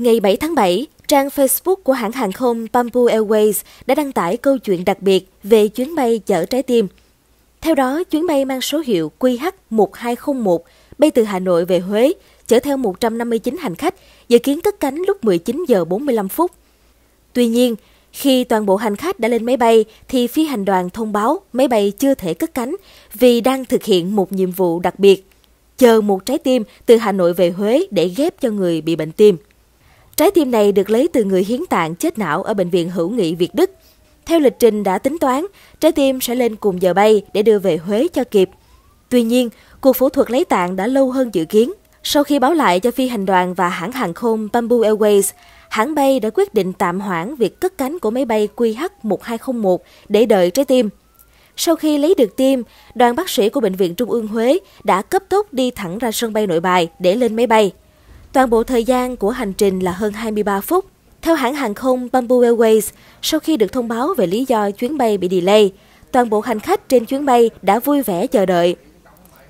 Ngày 7 tháng 7, trang Facebook của hãng hàng không Bamboo Airways đã đăng tải câu chuyện đặc biệt về chuyến bay chở trái tim. Theo đó, chuyến bay mang số hiệu QH1201 bay từ Hà Nội về Huế, chở theo 159 hành khách, dự kiến cất cánh lúc 19 giờ 45 phút. Tuy nhiên, khi toàn bộ hành khách đã lên máy bay thì phi hành đoàn thông báo máy bay chưa thể cất cánh vì đang thực hiện một nhiệm vụ đặc biệt, chờ một trái tim từ Hà Nội về Huế để ghép cho người bị bệnh tim. Trái tim này được lấy từ người hiến tạng chết não ở Bệnh viện Hữu nghị Việt Đức. Theo lịch trình đã tính toán, trái tim sẽ lên cùng giờ bay để đưa về Huế cho kịp. Tuy nhiên, cuộc phẫu thuật lấy tạng đã lâu hơn dự kiến. Sau khi báo lại cho phi hành đoàn và hãng hàng không Bamboo Airways, hãng bay đã quyết định tạm hoãn việc cất cánh của máy bay QH1201 để đợi trái tim. Sau khi lấy được tim, đoàn bác sĩ của Bệnh viện Trung ương Huế đã cấp tốc đi thẳng ra sân bay nội bài để lên máy bay. Toàn bộ thời gian của hành trình là hơn 23 phút. Theo hãng hàng không Bamboo Airways, sau khi được thông báo về lý do chuyến bay bị delay, toàn bộ hành khách trên chuyến bay đã vui vẻ chờ đợi.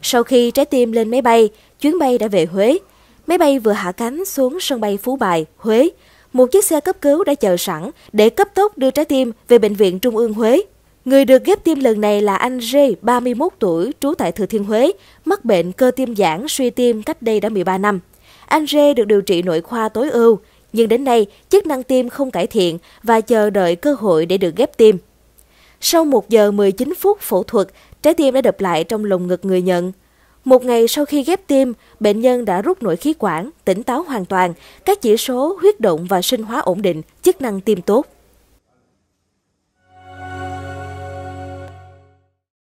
Sau khi trái tim lên máy bay, chuyến bay đã về Huế. Máy bay vừa hạ cánh xuống sân bay Phú Bài, Huế. Một chiếc xe cấp cứu đã chờ sẵn để cấp tốc đưa trái tim về Bệnh viện Trung ương Huế. Người được ghép tim lần này là anh G, 31 tuổi, trú tại Thừa Thiên Huế, mắc bệnh cơ tim giãn suy tim cách đây đã 13 năm. Anh Rê được điều trị nội khoa tối ưu, nhưng đến nay chức năng tim không cải thiện và chờ đợi cơ hội để được ghép tim. Sau 1 giờ 19 phút phẫu thuật, trái tim đã đập lại trong lồng ngực người nhận. Một ngày sau khi ghép tim, bệnh nhân đã rút nội khí quản, tỉnh táo hoàn toàn, các chỉ số huyết động và sinh hóa ổn định, chức năng tim tốt.